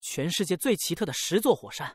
全世界最奇特的十座火山，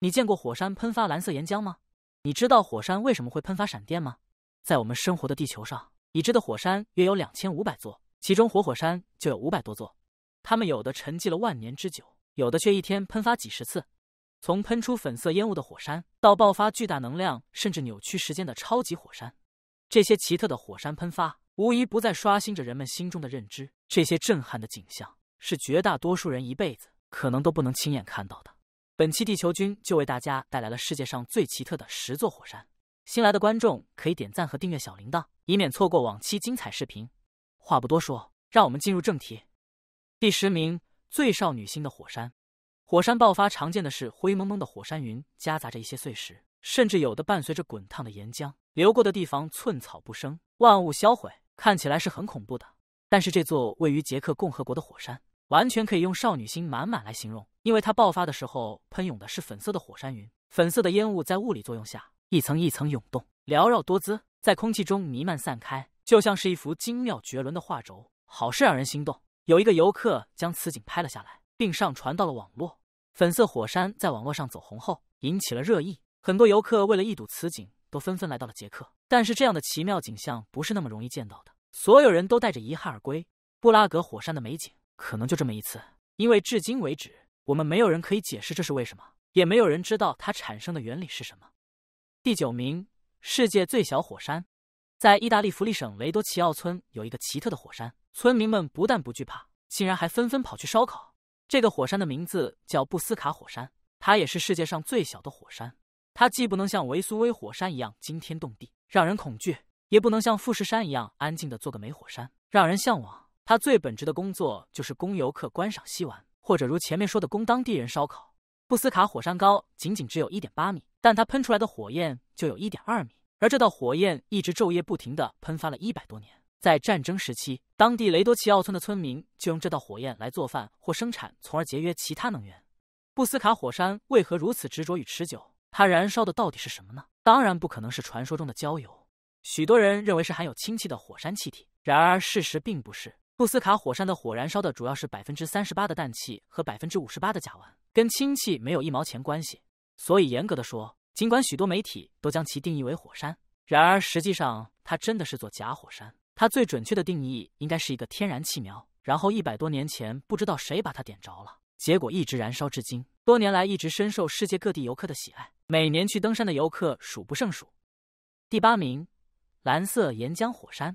你见过火山喷发蓝色岩浆吗？你知道火山为什么会喷发闪电吗？在我们生活的地球上，已知的火山约有两千五百座，其中活火山就有五百多座。它们有的沉寂了万年之久，有的却一天喷发几十次。从喷出粉色烟雾的火山，到爆发巨大能量甚至扭曲时间的超级火山。这些奇特的火山喷发，无疑不再刷新着人们心中的认知。这些震撼的景象，是绝大多数人一辈子可能都不能亲眼看到的。本期地球君就为大家带来了世界上最奇特的十座火山。新来的观众可以点赞和订阅小铃铛，以免错过往期精彩视频。话不多说，让我们进入正题。第十名，最少女心的火山。火山爆发常见的是灰蒙蒙的火山云，夹杂着一些碎石。甚至有的伴随着滚烫的岩浆流过的地方寸草不生，万物销毁，看起来是很恐怖的。但是这座位于捷克共和国的火山，完全可以用少女心满满来形容，因为它爆发的时候喷涌的是粉色的火山云，粉色的烟雾在物理作用下一层一层涌动，缭绕多姿，在空气中弥漫散开，就像是一幅精妙绝伦的画轴，好是让人心动。有一个游客将此景拍了下来，并上传到了网络。粉色火山在网络上走红后，引起了热议。很多游客为了一睹此景，都纷纷来到了捷克。但是这样的奇妙景象不是那么容易见到的，所有人都带着遗憾而归。布拉格火山的美景可能就这么一次，因为至今为止，我们没有人可以解释这是为什么，也没有人知道它产生的原理是什么。第九名，世界最小火山，在意大利弗利省雷多奇奥村有一个奇特的火山，村民们不但不惧怕，竟然还纷纷跑去烧烤。这个火山的名字叫布斯卡火山，它也是世界上最小的火山。它既不能像维苏威火山一样惊天动地，让人恐惧，也不能像富士山一样安静的做个美火山，让人向往。它最本质的工作就是供游客观赏、吸玩，或者如前面说的供当地人烧烤。布斯卡火山高仅仅只有一点八米，但它喷出来的火焰就有一点二米，而这道火焰一直昼夜不停地喷发了一百多年。在战争时期，当地雷多奇奥村的村民就用这道火焰来做饭或生产，从而节约其他能源。布斯卡火山为何如此执着与持久？它燃烧的到底是什么呢？当然不可能是传说中的焦油，许多人认为是含有氢气的火山气体。然而事实并不是，布斯卡火山的火燃烧的主要是百分之三十八的氮气和百分之五十八的甲烷，跟氢气没有一毛钱关系。所以严格的说，尽管许多媒体都将其定义为火山，然而实际上它真的是座假火山。它最准确的定义应该是一个天然气苗，然后一百多年前不知道谁把它点着了。结果一直燃烧至今，多年来一直深受世界各地游客的喜爱。每年去登山的游客数不胜数。第八名，蓝色岩浆火山，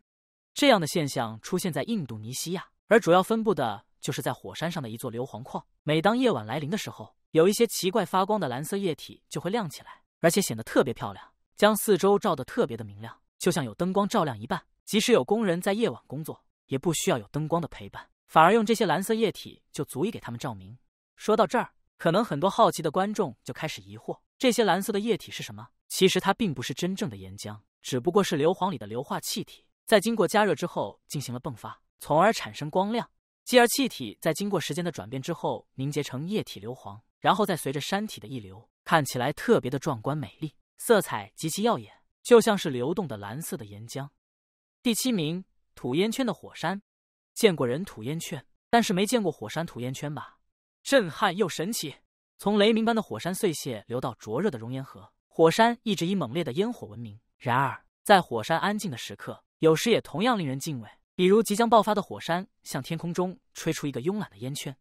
这样的现象出现在印度尼西亚，而主要分布的就是在火山上的一座硫磺矿。每当夜晚来临的时候，有一些奇怪发光的蓝色液体就会亮起来，而且显得特别漂亮，将四周照得特别的明亮，就像有灯光照亮一半。即使有工人在夜晚工作，也不需要有灯光的陪伴。反而用这些蓝色液体就足以给他们照明。说到这儿，可能很多好奇的观众就开始疑惑：这些蓝色的液体是什么？其实它并不是真正的岩浆，只不过是硫磺里的硫化气体在经过加热之后进行了迸发，从而产生光亮。继而气体在经过时间的转变之后凝结成液体硫磺，然后再随着山体的溢流，看起来特别的壮观美丽，色彩极其耀眼，就像是流动的蓝色的岩浆。第七名，吐烟圈的火山。见过人吐烟圈，但是没见过火山吐烟圈吧？震撼又神奇！从雷鸣般的火山碎屑流到灼热的熔岩河，火山一直以猛烈的烟火闻名。然而，在火山安静的时刻，有时也同样令人敬畏。比如，即将爆发的火山向天空中吹出一个慵懒的烟圈。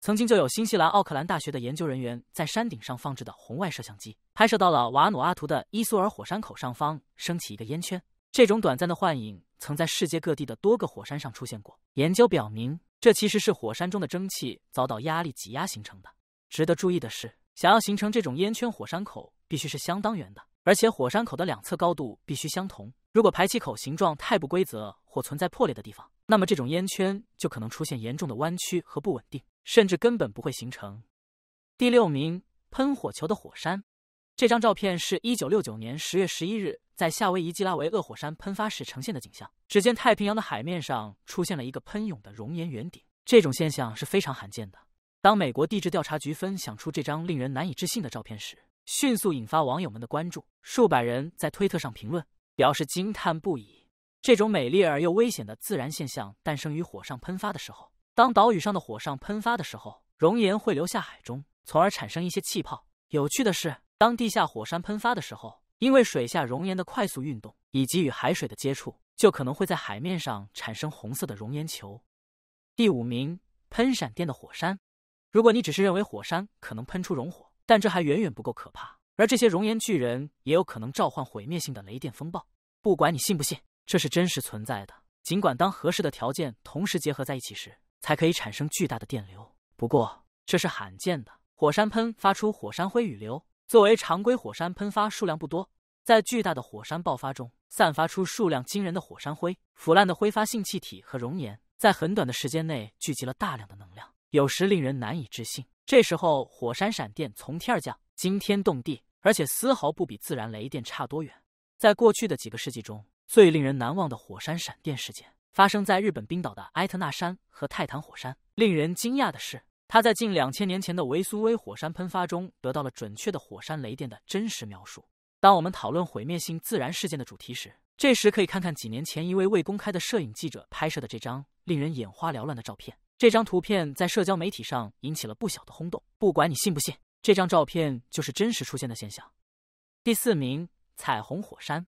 曾经就有新西兰奥克兰大学的研究人员在山顶上放置的红外摄像机拍摄到了瓦努阿图的伊苏尔火山口上方升起一个烟圈。这种短暂的幻影。曾在世界各地的多个火山上出现过。研究表明，这其实是火山中的蒸汽遭到压力挤压形成的。值得注意的是，想要形成这种烟圈，火山口必须是相当圆的，而且火山口的两侧高度必须相同。如果排气口形状太不规则或存在破裂的地方，那么这种烟圈就可能出现严重的弯曲和不稳定，甚至根本不会形成。第六名，喷火球的火山。这张照片是一九六九年十月十一日在夏威夷基拉韦厄火山喷发时呈现的景象。只见太平洋的海面上出现了一个喷涌的熔岩圆顶，这种现象是非常罕见的。当美国地质调查局分享出这张令人难以置信的照片时，迅速引发网友们的关注。数百人在推特上评论，表示惊叹不已。这种美丽而又危险的自然现象诞生于火山喷发的时候。当岛屿上的火山喷发的时候，熔岩会流下海中，从而产生一些气泡。有趣的是。当地下火山喷发的时候，因为水下熔岩的快速运动以及与海水的接触，就可能会在海面上产生红色的熔岩球。第五名，喷闪电的火山。如果你只是认为火山可能喷出熔火，但这还远远不够可怕。而这些熔岩巨人也有可能召唤毁灭性的雷电风暴。不管你信不信，这是真实存在的。尽管当合适的条件同时结合在一起时，才可以产生巨大的电流。不过这是罕见的，火山喷发出火山灰雨流。作为常规火山喷发数量不多，在巨大的火山爆发中，散发出数量惊人的火山灰、腐烂的挥发性气体和熔岩，在很短的时间内聚集了大量的能量，有时令人难以置信。这时候，火山闪电从天而降，惊天动地，而且丝毫不比自然雷电差多远。在过去的几个世纪中，最令人难忘的火山闪电事件发生在日本冰岛的埃特纳山和泰坦火山。令人惊讶的是。他在近两千年前的维苏威火山喷发中得到了准确的火山雷电的真实描述。当我们讨论毁灭性自然事件的主题时，这时可以看看几年前一位未公开的摄影记者拍摄的这张令人眼花缭乱的照片。这张图片在社交媒体上引起了不小的轰动。不管你信不信，这张照片就是真实出现的现象。第四名，彩虹火山。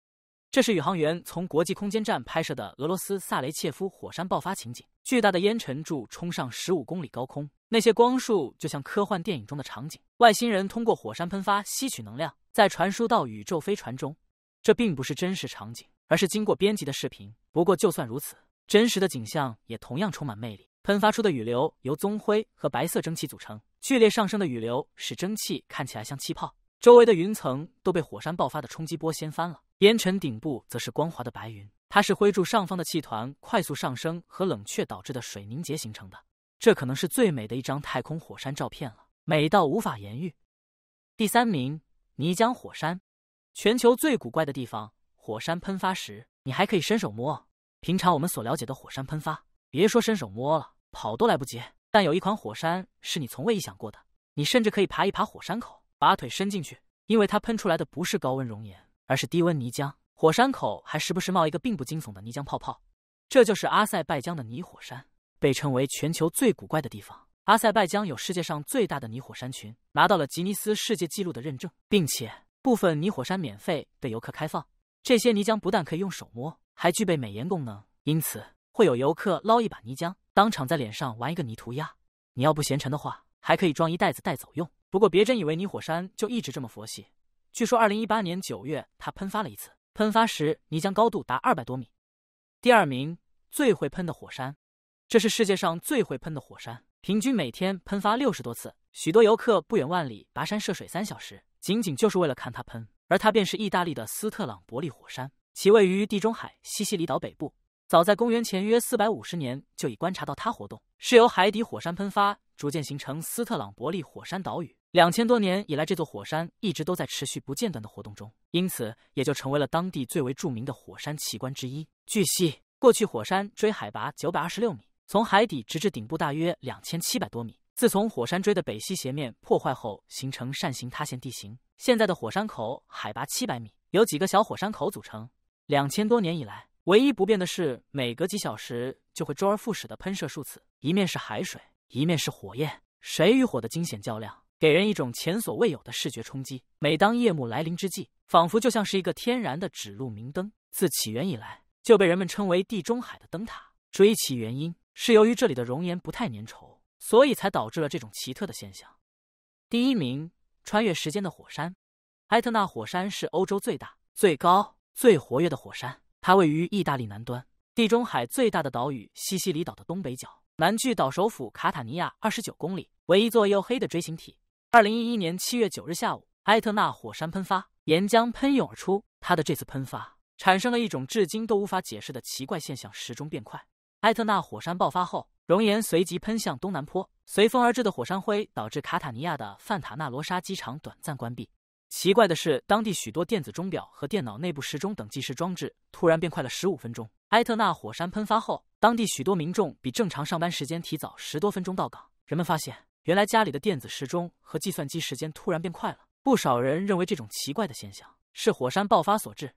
这是宇航员从国际空间站拍摄的俄罗斯萨雷切夫火山爆发情景。巨大的烟尘柱冲上十五公里高空，那些光束就像科幻电影中的场景。外星人通过火山喷发吸取能量，再传输到宇宙飞船中。这并不是真实场景，而是经过编辑的视频。不过，就算如此，真实的景象也同样充满魅力。喷发出的雨流由棕灰和白色蒸汽组成，剧烈上升的雨流使蒸汽看起来像气泡。周围的云层都被火山爆发的冲击波掀翻了。烟尘顶部则是光滑的白云，它是灰柱上方的气团快速上升和冷却导致的水凝结形成的。这可能是最美的一张太空火山照片了，美到无法言喻。第三名，泥浆火山，全球最古怪的地方。火山喷发时，你还可以伸手摸。平常我们所了解的火山喷发，别说伸手摸了，跑都来不及。但有一款火山是你从未意想过的，你甚至可以爬一爬火山口，把腿伸进去，因为它喷出来的不是高温熔岩。而是低温泥浆，火山口还时不时冒一个并不惊悚的泥浆泡泡。这就是阿塞拜疆的泥火山，被称为全球最古怪的地方。阿塞拜疆有世界上最大的泥火山群，拿到了吉尼斯世界纪录的认证，并且部分泥火山免费对游客开放。这些泥浆不但可以用手摸，还具备美颜功能，因此会有游客捞一把泥浆，当场在脸上玩一个泥涂鸦。你要不嫌沉的话，还可以装一袋子带走用。不过别真以为泥火山就一直这么佛系。据说，二零一八年九月，它喷发了一次，喷发时泥浆高度达二百多米。第二名，最会喷的火山，这是世界上最会喷的火山，平均每天喷发六十多次，许多游客不远万里，跋山涉水三小时，仅仅就是为了看它喷。而它便是意大利的斯特朗伯利火山，其位于地中海西西里岛北部。早在公元前约四百五十年，就已观察到它活动，是由海底火山喷发逐渐形成斯特朗伯利火山岛屿。两千多年以来，这座火山一直都在持续不间断的活动中，因此也就成为了当地最为著名的火山奇观之一。据悉，过去火山锥海拔九百二十六米，从海底直至顶部大约两千七百多米。自从火山锥的北西斜面破坏后，形成扇形塌陷地形。现在的火山口海拔七百米，由几个小火山口组成。两千多年以来，唯一不变的是，每隔几小时就会周而复始的喷射数次。一面是海水，一面是火焰，谁与火的惊险较量？给人一种前所未有的视觉冲击。每当夜幕来临之际，仿佛就像是一个天然的指路明灯。自起源以来，就被人们称为地中海的灯塔。追其原因，是由于这里的熔岩不太粘稠，所以才导致了这种奇特的现象。第一名，穿越时间的火山——埃特纳火山是欧洲最大、最高、最活跃的火山，它位于意大利南端、地中海最大的岛屿西西里岛的东北角，南距岛首府卡塔尼亚二十九公里，为一座黝黑的锥形体。二零一一年七月九日下午，埃特纳火山喷发，岩浆喷涌而出。它的这次喷发产生了一种至今都无法解释的奇怪现象：时钟变快。埃特纳火山爆发后，熔岩随即喷向东南坡，随风而至的火山灰导致卡塔尼亚的范塔纳罗沙机场短暂关闭。奇怪的是，当地许多电子钟表和电脑内部时钟等计时装置突然变快了十五分钟。埃特纳火山喷发后，当地许多民众比正常上班时间提早十多分钟到岗。人们发现。原来家里的电子时钟和计算机时间突然变快了，不少人认为这种奇怪的现象是火山爆发所致。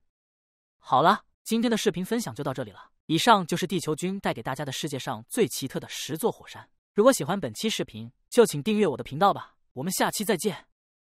好了，今天的视频分享就到这里了。以上就是地球君带给大家的世界上最奇特的十座火山。如果喜欢本期视频，就请订阅我的频道吧。我们下期再见。